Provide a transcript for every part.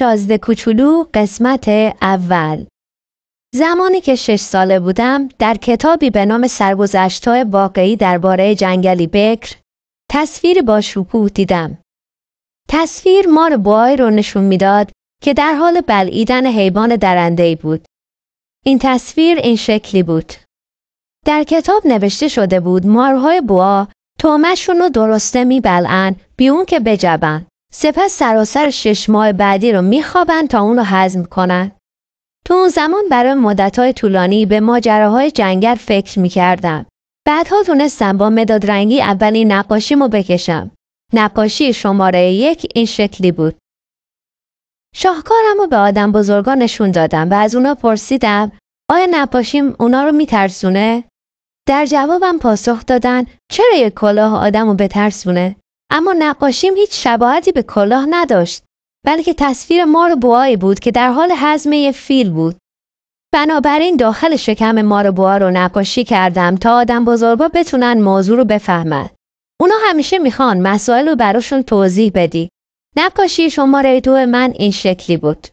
شازده کوچولو قسمت اول زمانی که شش ساله بودم در کتابی به نام های واقعی درباره جنگلی بکر تصویر با شکوه دیدم. تصویر مار بوای رو نشون میداد که در حال بلعیدن حیوان درنده بود. این تصویر این شکلی بود. در کتاب نوشته شده بود مارهای بوا تومشون رو درسته میبلعن بی اون که بجبن. سپس سراسر شش ماه بعدی رو میخوابن تا اون رو هضم کنن. تو اون زمان برای مدتهای طولانی به ماجراهای جنگل فکر میکردم. بعدها تونستم با مداد رنگی اولین نقاشیمو بکشم. نقاشی شماره یک این شکلی بود. شاهکارم رو به آدم بزرگا نشون دادم و از اونا پرسیدم آیا نقاشیم اونا رو میترسونه؟ در جوابم پاسخ دادن چرا یک کلاه آدم رو بترسونه؟ اما نقاشیم هیچ شباهتی به کلاه نداشت بلکه تصویر مار بوایی بود که در حال هضم یه فیل بود بنابراین داخل شکم مار بوا رو نقاشی کردم تا آدم بزرگا بتونن موضوع رو بفهمن اونا همیشه میخوان مسائل رو براشون توضیح بدی نقاشی شماره دو من این شکلی بود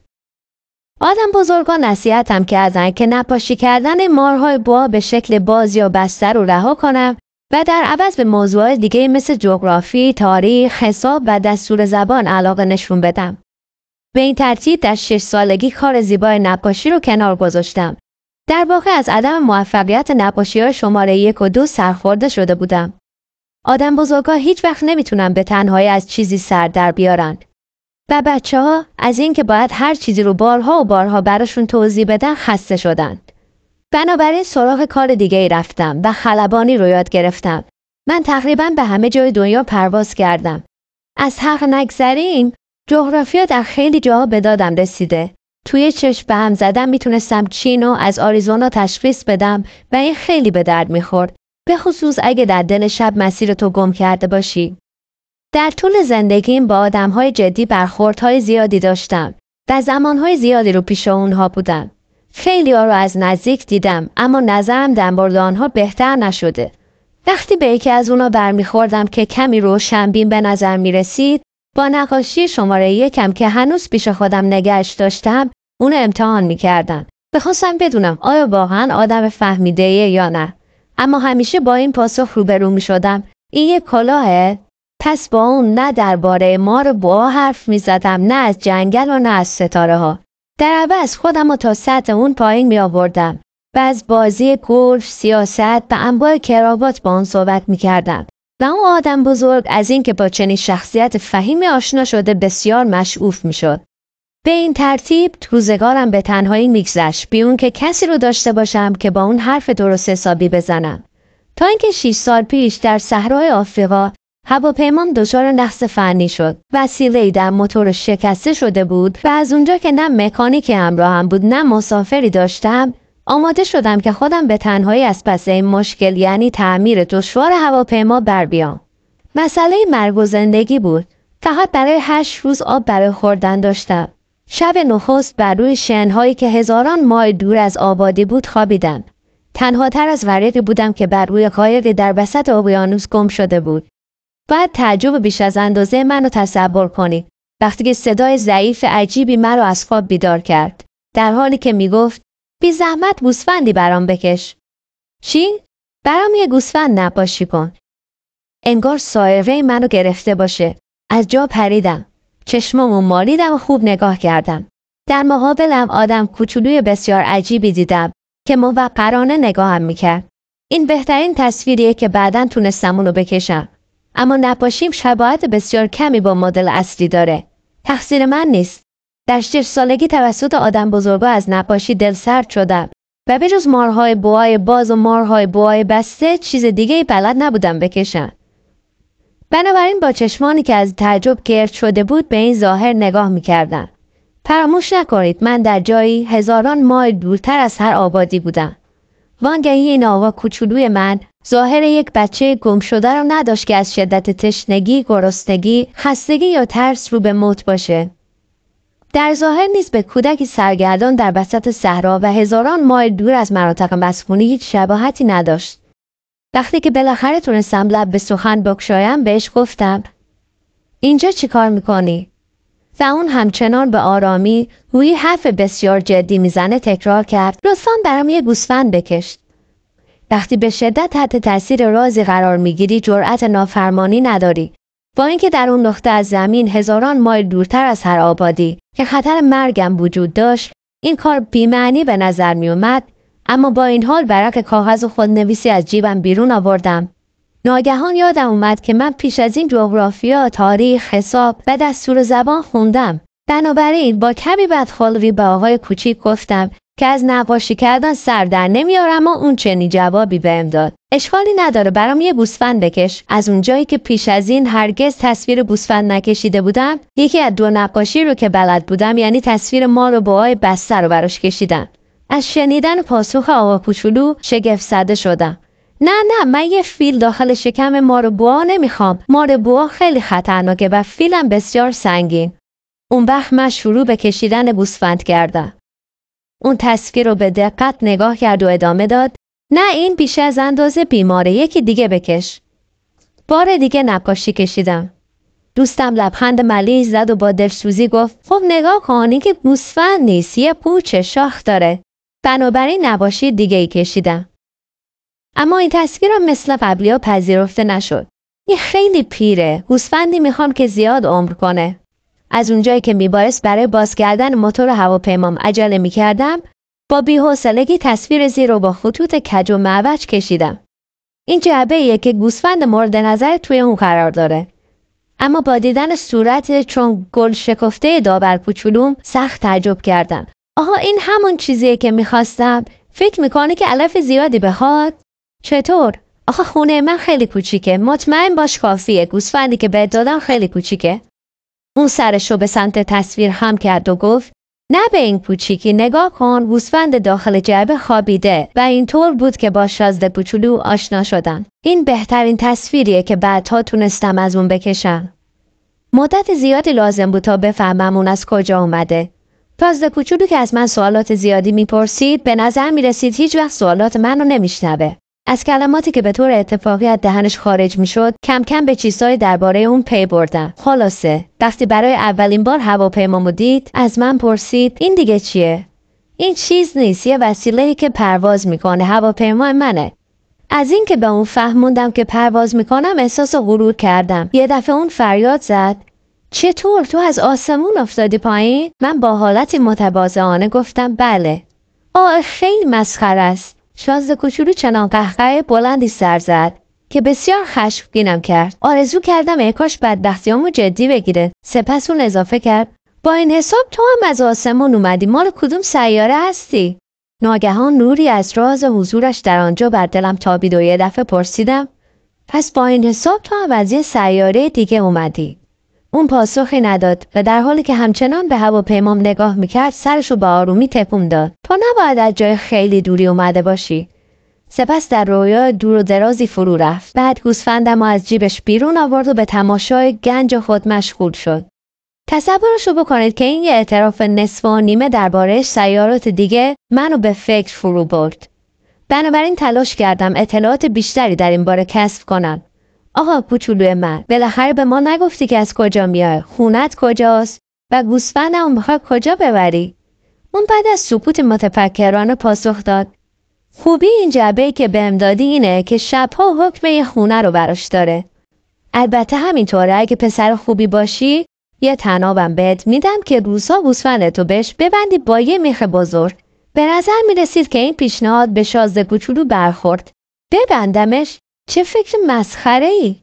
آدم بزرگا نصیحتم کردن که نقاشی کردن مارهای بوا به شکل باز یا بستر رو رها کنم و در عوض به موضوع دیگه مثل جغرافی، تاریخ، حساب و دستور زبان علاقه نشون بدم. به این ترتیب در شش سالگی کار زیبای نقاشی رو کنار گذاشتم. در واقع از عدم موفقیت نقاشی های شماره یک و دو سرخورده شده بودم. آدم بزرگا هیچ وقت نمیتونن به تنهایی از چیزی سر در بیارن. و بچه ها از اینکه باید هر چیزی رو بارها و بارها براشون توضیح بدن خسته شدن. بنابراین سراغ کار دیگه ای رفتم و خلبانی رو یاد گرفتم. من تقریبا به همه جای دنیا پرواز کردم. از حق نگذریم جغرافیا در خیلی جاها به دادم رسیده. توی چشم به هم زدم میتونستم چینو از آریزونا تشخیص بدم و این خیلی به درد میخورد. به خصوص اگه در دل شب مسیر تو گم کرده باشی. در طول زندگیم با های جدی های زیادی داشتم. زمان زمانهای زیادی رو پیش اونها بودم. خیلی ها رو از نزدیک دیدم اما نظرم دنبال آنها بهتر نشده. وقتی به یکی از اونا برمیخوردم که کمی روشنبین به نظر می رسید با نقاشی شماره یکم که هنوز پیش خودم نگشت داشتم اونو امتحان می کردن. بخواستم بدونم آیا واقعا آدم فهمیده یا نه. اما همیشه با این پاسخ روبرو می شدم. این یه کلاهه؟ پس با اون نه درباره ما رو با حرف می زدم نه از جنگل و نه از ستاره ها. در عوض خودم رو تا سطح اون پایین می آوردم و از بازی گلف، سیاست و انواع کراوات با اون صحبت می کردم و اون آدم بزرگ از اینکه با چنین شخصیت فهیم آشنا شده بسیار مشعوف می شد. به این ترتیب روزگارم به تنهایی میگذشت اون که کسی رو داشته باشم که با اون حرف درست حسابی بزنم تا اینکه 6 سال پیش در صحرای آفریقا هواپیمام دچار نقص فنی شد وسیله ای در موتور شکسته شده بود و از اونجا که نه مکانیک همراهم بود نه مسافری داشتم آماده شدم که خودم به تنهایی از پس این مشکل یعنی تعمیر دشوار هواپیما بر بیام مسئله مرگ و زندگی بود فقط برای هشت روز آب برای خوردن داشتم شب نخست بر روی شنهایی که هزاران مایل دور از آبادی بود خوابیدم تنها تر از ورقی بودم که بر روی قایقی در وسط اقیانوس گم شده بود باید تعجب بیش از اندازه منو تصور کنی وقتی که صدای ضعیف عجیبی مرا از خواب بیدار کرد در حالی که میگفت بی زحمت گوسفندی برام بکش چی برام یه گوسفند نباشی کن انگار سایره منو گرفته باشه از جا پریدم چشممو مالیدم و خوب نگاه کردم در مقابلم آدم کوچولوی بسیار عجیبی دیدم که موقرانه نگاهم میکرد این بهترین تصویریه که بعدا تونستم اونو بکشم اما نپاشیم شباهت بسیار کمی با مدل اصلی داره تقصیر من نیست در شش سالگی توسط آدم بزرگا از نپاشی دل سرد شدم و به جز مارهای بوای باز و مارهای بوای بسته چیز دیگه ای بلد نبودم بکشم. بنابراین با چشمانی که از تعجب گرد شده بود به این ظاهر نگاه میکردم. فراموش نکنید من در جایی هزاران مایل دورتر از هر آبادی بودم. وانگهی این آوا کوچولوی من ظاهر یک بچه گم شده رو نداشت که از شدت تشنگی، گرسنگی، خستگی یا ترس رو به موت باشه. در ظاهر نیز به کودکی سرگردان در وسط صحرا و هزاران مایل دور از مناطق مسکونی هیچ شباهتی نداشت. وقتی که بالاخره تونستم لب به سخن بکشایم بهش گفتم اینجا چی کار میکنی؟ و اون همچنان به آرامی روی حرف بسیار جدی میزنه تکرار کرد لطفا برام یه گوسفند بکش وقتی به شدت تحت تاثیر رازی قرار میگیری جرأت نافرمانی نداری با اینکه در اون نقطه از زمین هزاران مایل دورتر از هر آبادی که خطر مرگم وجود داشت این کار بیمعنی به نظر می اومد اما با این حال برق کاغذ و خودنویسی از جیبم بیرون آوردم ناگهان یادم اومد که من پیش از این جغرافیا، تاریخ، حساب و دستور زبان خوندم. بنابراین با کمی بدخلقی به آقای کوچیک گفتم که از نقاشی کردن سر در نمیارم و اون چنی جوابی بهم داد اشکالی نداره برام یه بوسفند بکش از اونجایی که پیش از این هرگز تصویر بوسفند نکشیده بودم یکی از دو نقاشی رو که بلد بودم یعنی تصویر ما رو با آی بسته رو براش کشیدم از شنیدن پاسخ آقا کوچولو شگفت زده شدم نه نه من یه فیل داخل شکم بوا نمیخوام بوا خیلی خطرناکه و فیلم بسیار سنگین اون وقت من شروع به کشیدن بوسفند کردم اون تصویر رو به دقت نگاه کرد و ادامه داد نه این پیش از اندازه بیماره یکی دیگه بکش بار دیگه نقاشی کشیدم دوستم لبخند ملیز زد و با دلسوزی گفت خب نگاه کن که گوسفند نیست یه پوچ شاخ داره بنابراین نباشی دیگه ای کشیدم اما این رو مثل قبلیا پذیرفته نشد یه خیلی پیره گوسفندی میخوام که زیاد عمر کنه از اونجایی که میبایست برای باز کردن موتور هواپیمام عجله میکردم با بیحوصلگی تصویر زیر رو با خطوط کج و معوج کشیدم این جعبه ایه که گوسفند مورد نظر توی اون قرار داره اما با دیدن صورت چون گل شکفته داور کوچولوم سخت تعجب کردم آها این همون چیزیه که میخواستم فکر میکنه که علف زیادی بخواد چطور آخه خونه من خیلی کوچیکه مطمئن باش کافیه گوسفندی که به دادم خیلی کوچیکه اون رو به سمت تصویر هم کرد و گفت نه به این کوچیکی نگاه کن گوسفند داخل جعبه خوابیده و اینطور بود که با شازده پوچولو آشنا شدن. این بهترین تصویریه که بعدها تونستم از اون بکشم مدت زیادی لازم بود تا بفهمم اون از کجا اومده شازده کوچولو که از من سوالات زیادی میپرسید به نظر میرسید هیچ وقت سوالات منو نمیشنوه از کلماتی که به طور اتفاقی از دهنش خارج میشد کم کم به چیزهای درباره اون پی بردم خلاصه وقتی برای اولین بار هواپیمامو دید از من پرسید این دیگه چیه این چیز نیست یه وسیله که پرواز میکنه هواپیما منه از اینکه به اون فهموندم که پرواز میکنم احساس غرور کردم یه دفعه اون فریاد زد چطور تو از آسمون افتادی پایین من با حالتی متواضعانه گفتم بله آه خیلی مسخره است شازده کوچولو چنان قهقه بلندی سر زد که بسیار خشمگینم کرد آرزو کردم اکاش کاش بدبختیامو جدی بگیره سپس اون اضافه کرد با این حساب تو هم از آسمون اومدی مال کدوم سیاره هستی ناگهان نوری از راز حضورش در آنجا بر دلم تابید و یه دفعه پرسیدم پس با این حساب تو هم از یه سیاره دیگه اومدی اون پاسخی نداد و در حالی که همچنان به هواپیمام نگاه میکرد سرشو به آرومی تکون داد تو نباید از جای خیلی دوری اومده باشی سپس در رویا دور و درازی فرو رفت بعد گوسفندم از جیبش بیرون آورد و به تماشای گنج خود مشغول شد تصورشو بکنید که این یه اعتراف نصف و نیمه دربارهش سیارات دیگه منو به فکر فرو برد بنابراین تلاش کردم اطلاعات بیشتری در این باره کسب کنم آها کوچولوی من بالاخره به ما نگفتی که از کجا میای خونت کجاست و گوسفندم میخوای کجا ببری اون بعد از سکوت متفکرانه پاسخ داد خوبی این جعبه که بهم دادی اینه که شبها حکم یه خونه رو براش داره البته همینطوره اگه پسر خوبی باشی یه تنابم بهت میدم که روزها گوسفندتو بهش ببندی با یه میخ بزرگ به نظر میرسید که این پیشنهاد به شازده کوچولو برخورد ببندمش چه فکر مسخره ای؟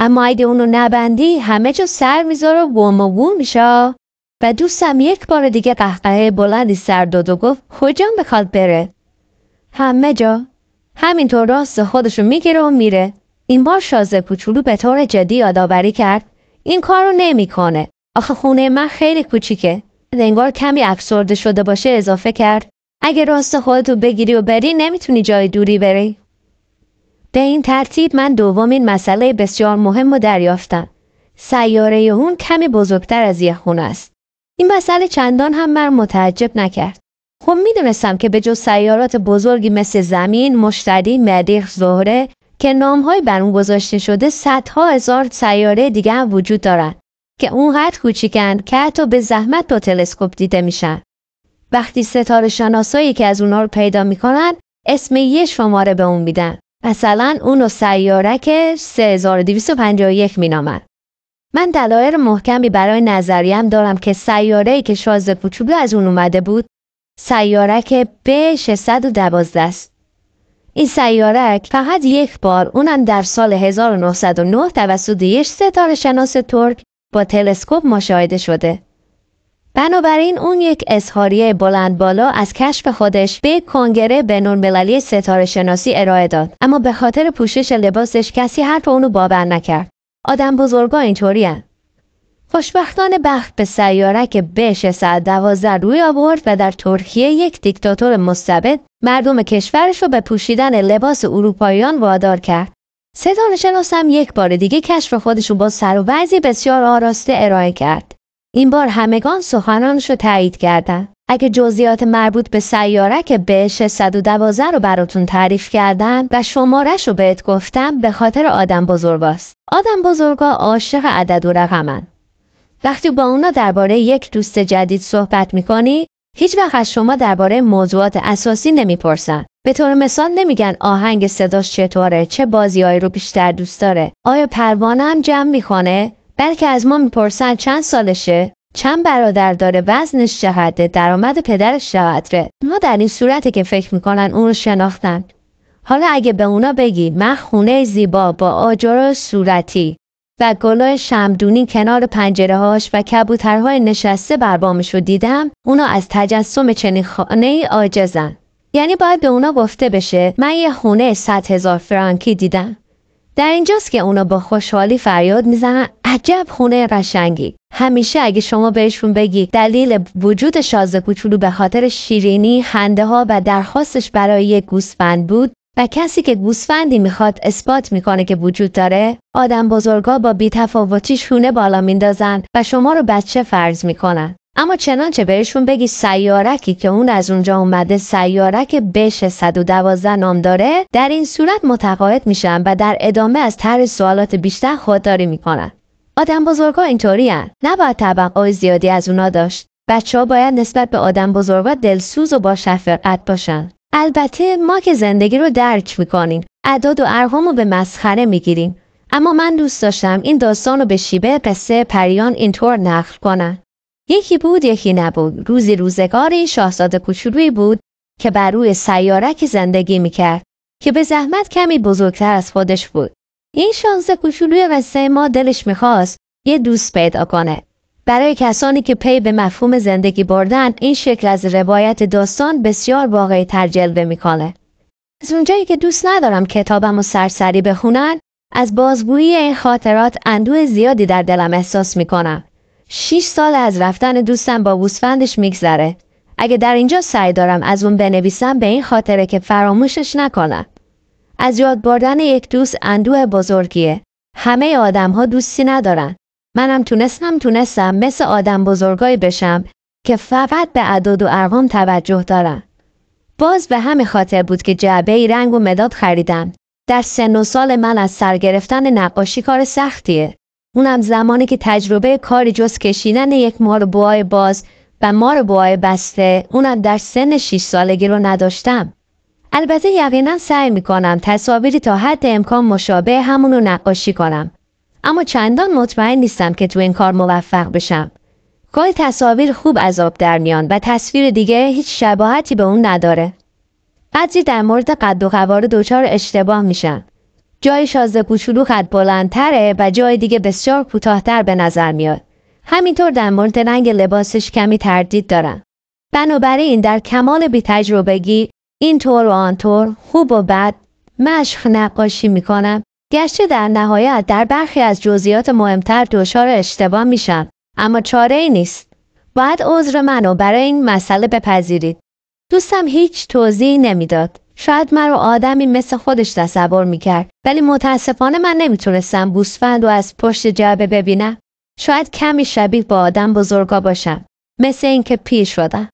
اما اگه اونو نبندی همه جا سر میذاره و وم و میشه و دوستم یک بار دیگه قهقه بلندی سر داد و گفت کجام بخواد بره همه جا همینطور راست خودشو میگیره و میره این بار شازه کوچولو به طور جدی یادآوری کرد این کارو نمیکنه آخه خونه من خیلی کوچیکه دنگار کمی افسرده شده باشه اضافه کرد اگه راست خودتو بگیری و بری نمیتونی جای دوری بری به این ترتیب من دومین مسئله بسیار مهم رو دریافتم. سیاره اون کمی بزرگتر از یه خونه است. این مسئله چندان هم من متعجب نکرد. خب میدونستم که به جز سیارات بزرگی مثل زمین، مشتری، مریخ، زهره که نامهای بر اون گذاشته شده صدها هزار سیاره دیگه هم وجود دارند که اونقدر کوچیکند که حتی به زحمت با تلسکوپ دیده میشن. وقتی ستاره شناسایی که از اونا رو پیدا میکنن اسم یه شماره به اون میدن. مثلا اونو سیارک 3251 مینامد. من دلایل محکمی برای نظریم دارم که سیاره ای که شازده کوچولو از اون اومده بود سیارک ب 612 است این سیارک فقط یک بار اونم در سال 1909 توسط یک ستاره شناس ترک با تلسکوپ مشاهده شده بنابراین اون یک اظهاریه بلند بالا از کشف خودش به کنگره نورمللی ستاره شناسی ارائه داد اما به خاطر پوشش لباسش کسی حرف اونو باور نکرد آدم بزرگا اینطوریه خوشبختان بخت به سیارک ساعت دوازده روی آورد و در ترکیه یک دیکتاتور مستبد مردم کشورش رو به پوشیدن لباس اروپاییان وادار کرد. ستاره شناس هم یک بار دیگه کشف خودش رو با سر و بسیار آراسته ارائه کرد. این بار همگان سخنانش رو تایید کردن. اگه جزئیات مربوط به سیارک بهش 612 رو براتون تعریف کردم، و شمارش رو بهت گفتم به خاطر آدم بزرگاست. آدم بزرگا عاشق عدد و رقمن. وقتی با اونا درباره یک دوست جدید صحبت میکنی هیچ وقت از شما درباره موضوعات اساسی نمیپرسن. به طور مثال نمیگن آهنگ صداش چطوره، چه بازیایی رو بیشتر دوست داره، آیا پروانه هم جمع میکنه بلکه از ما میپرسن چند سالشه چند برادر داره وزنش چقدره درآمد پدرش چقدره ما در این صورته که فکر میکنن اون رو شناختن حالا اگه به اونا بگی من خونه زیبا با آجر صورتی و گلای شمدونی کنار پنجره هاش و کبوترهای نشسته بر بامش رو دیدم اونا از تجسم چنین خانه ای عاجزن یعنی باید به اونا گفته بشه من یه خونه 100 هزار فرانکی دیدم در اینجاست که اونا با خوشحالی فریاد میزنن عجب خونه قشنگی همیشه اگه شما بهشون بگی دلیل وجود شازده کوچولو به خاطر شیرینی هنده ها و درخواستش برای یک گوسفند بود و کسی که گوسفندی میخواد اثبات میکنه که وجود داره آدم بزرگا با بیتفاوتی شونه بالا میندازن و شما رو بچه فرض میکنن اما چنانچه بهشون بگی سیارکی که اون از اونجا اومده سیارک بش 112 نام داره در این صورت متقاعد میشن و در ادامه از طرح سوالات بیشتر خودداری میکنن آدم بزرگا اینطورین هن. نباید توقع زیادی از اونا داشت بچه ها باید نسبت به آدم بزرگا دلسوز و با شفقت باشن البته ما که زندگی رو درک میکنیم اعداد و ارقام رو به مسخره میگیریم اما من دوست داشتم این داستان رو به شیبه قصه پریان اینطور نقل کنن یکی بود یکی نبود روزی این شاهزاده کوچولویی بود که بر روی سیارک زندگی میکرد که به زحمت کمی بزرگتر از خودش بود این شاهزاده کوچولوی وسه ما دلش میخواست یه دوست پیدا کنه برای کسانی که پی به مفهوم زندگی بردن این شکل از روایت داستان بسیار واقعی تر جلوه میکنه از اونجایی که دوست ندارم کتابم و سرسری بخونن از بازگویی این خاطرات اندوه زیادی در دلم احساس میکنم 6 سال از رفتن دوستم با گوسفندش میگذره. اگه در اینجا سعی دارم از اون بنویسم به این خاطره که فراموشش نکنم. از یاد بردن یک دوست اندوه بزرگیه. همه آدم ها دوستی ندارن. منم تونستم تونستم مثل آدم بزرگای بشم که فقط به عدد و ارقام توجه دارم. باز به همه خاطر بود که جعبه ای رنگ و مداد خریدم. در سن و سال من از سر گرفتن نقاشی کار سختیه. اونم زمانی که تجربه کار جز کشیدن یک مار بوای باز و مار بوای بسته اونم در سن 6 سالگی رو نداشتم البته یقینا سعی میکنم تصاویری تا حد امکان مشابه همون رو نقاشی کنم اما چندان مطمئن نیستم که تو این کار موفق بشم گاهی تصاویر خوب عذاب در میان و تصویر دیگه هیچ شباهتی به اون نداره قدری در مورد قد و قواره دچار اشتباه میشن جای شازده کوچولو قد بلندتره و جای دیگه بسیار کوتاهتر به نظر میاد. همینطور در مورد رنگ لباسش کمی تردید دارم. بنابراین در کمال بی تجربگی اینطور و آنطور خوب و بد مشخ نقاشی میکنم. گشته در نهایت در برخی از جزئیات مهمتر دچار اشتباه میشم اما چاره ای نیست. باید عذر منو برای این مسئله بپذیرید. دوستم هیچ توضیحی نمیداد. شاید مرا آدمی مثل خودش تصور میکرد ولی متاسفانه من نمیتونستم بوسفند و از پشت جعبه ببینم شاید کمی شبیه با آدم بزرگا باشم مثل اینکه پیش شدم